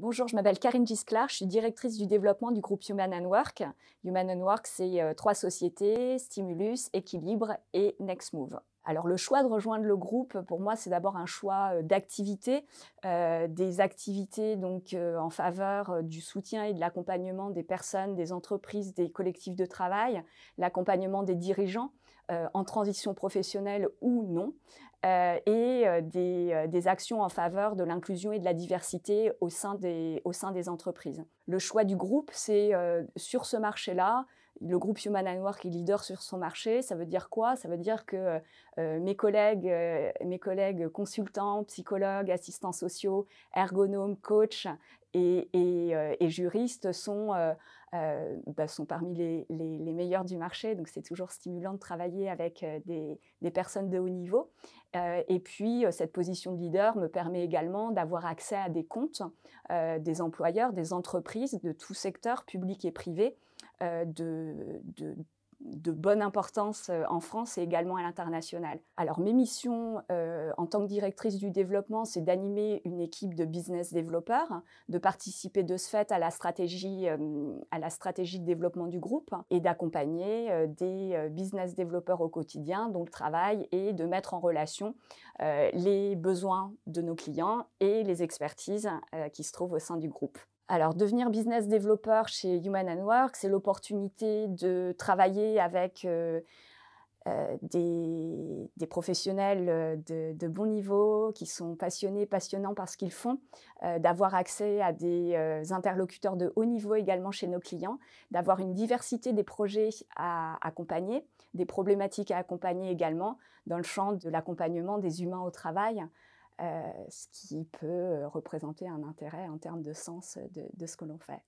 Bonjour, je m'appelle Karine Gisclar, je suis directrice du développement du groupe Human and Work. Human and Work, c'est euh, trois sociétés, Stimulus, Équilibre et Next Move. Alors le choix de rejoindre le groupe, pour moi, c'est d'abord un choix euh, d'activité, euh, des activités donc en faveur du soutien et de l'accompagnement des personnes, des entreprises, des collectifs de travail, l'accompagnement des dirigeants. Euh, en transition professionnelle ou non, euh, et euh, des, actions en faveur de l'inclusion et de la diversité au sein des, au sein des entreprises. Le choix du groupe, c'est sur ce marché-là, le groupe Human and Work est leader sur son marché. Ça veut dire quoi Ça veut dire que mes, collègues, mes collègues consultants, psychologues, assistants sociaux, ergonomes, coachs euh, et, juristes sont, euh, euh, bah, sont parmi les, meilleurs du marché. Donc c'est toujours stimulant de travailler avec des, des personnes de haut niveau. et puis cette position de leader me permet également d'avoir accès à des comptes des employeurs, des entreprises de tout secteur, public et privé, de, de de bonne importance euh, en France et également à l'international. Alors mes missions euh, en tant que directrice du développement, c'est d'animer une équipe de business développeurs, de participer de ce fait à la stratégie, euh, à la stratégie de développement du groupe et d'accompagner des business développeurs au quotidien, donc le travail et de mettre en relation les besoins de nos clients et les expertises qui se trouvent au sein du groupe. Alors, devenir business developer chez Human and Work, c'est l'opportunité de travailler avec euh, euh, des, professionnels euh, de, bon niveau, qui sont passionnés, passionnants par ce qu'ils font, d'avoir accès à des interlocuteurs de haut niveau également chez nos clients, d'avoir une diversité des projets à accompagner, des problématiques à accompagner également dans le champ de l'accompagnement des humains au travail. Euh, ce qui peut euh, représenter un intérêt en termes de sens euh, de, ce que l'on fait.